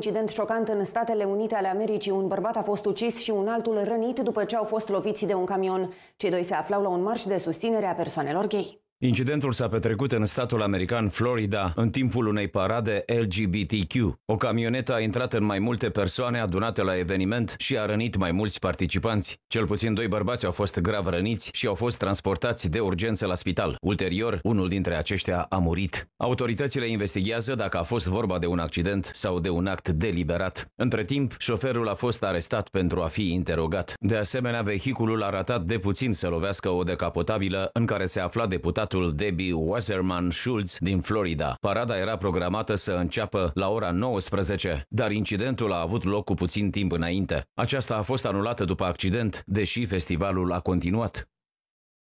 Incident șocant în Statele Unite ale Americii. Un bărbat a fost ucis și un altul rănit după ce au fost loviți de un camion. Cei doi se aflau la un marș de susținere a persoanelor gay. Incidentul s-a petrecut în statul american Florida în timpul unei parade LGBTQ. O camionetă a intrat în mai multe persoane adunate la eveniment și a rănit mai mulți participanți. Cel puțin doi bărbați au fost grav răniți și au fost transportați de urgență la spital. Ulterior, unul dintre aceștia a murit. Autoritățile investigează dacă a fost vorba de un accident sau de un act deliberat. Între timp, șoferul a fost arestat pentru a fi interogat. De asemenea, vehiculul a ratat de puțin să lovească o decapotabilă în care se afla deputat deputatul Debbie Wasserman Schultz din Florida. Parada era programată să înceapă la ora 19, dar incidentul a avut loc cu puțin timp înainte. Aceasta a fost anulată după accident, deși festivalul a continuat.